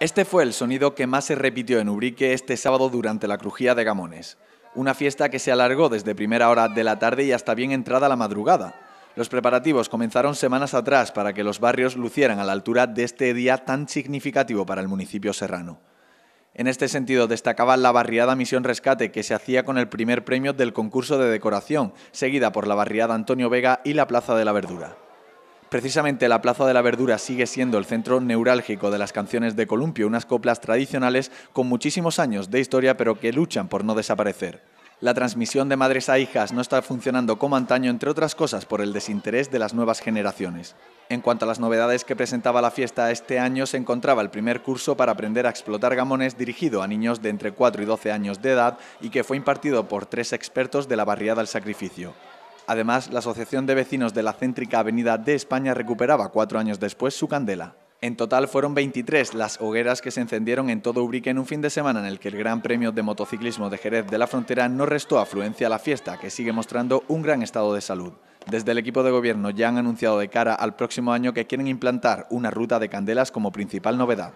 Este fue el sonido que más se repitió en Ubrique este sábado durante la crujía de Gamones. Una fiesta que se alargó desde primera hora de la tarde y hasta bien entrada la madrugada. Los preparativos comenzaron semanas atrás para que los barrios lucieran a la altura de este día tan significativo para el municipio serrano. En este sentido, destacaba la barriada Misión Rescate, que se hacía con el primer premio del concurso de decoración, seguida por la barriada Antonio Vega y la Plaza de la Verdura. Precisamente la Plaza de la Verdura sigue siendo el centro neurálgico de las canciones de Columpio, unas coplas tradicionales con muchísimos años de historia pero que luchan por no desaparecer. La transmisión de madres a hijas no está funcionando como antaño, entre otras cosas, por el desinterés de las nuevas generaciones. En cuanto a las novedades que presentaba la fiesta este año, se encontraba el primer curso para aprender a explotar gamones dirigido a niños de entre 4 y 12 años de edad y que fue impartido por tres expertos de la barriada del sacrificio. Además, la Asociación de Vecinos de la céntrica Avenida de España recuperaba cuatro años después su candela. En total fueron 23 las hogueras que se encendieron en todo Ubrique en un fin de semana en el que el Gran Premio de Motociclismo de Jerez de la Frontera no restó afluencia a la fiesta, que sigue mostrando un gran estado de salud. Desde el equipo de gobierno ya han anunciado de cara al próximo año que quieren implantar una ruta de candelas como principal novedad.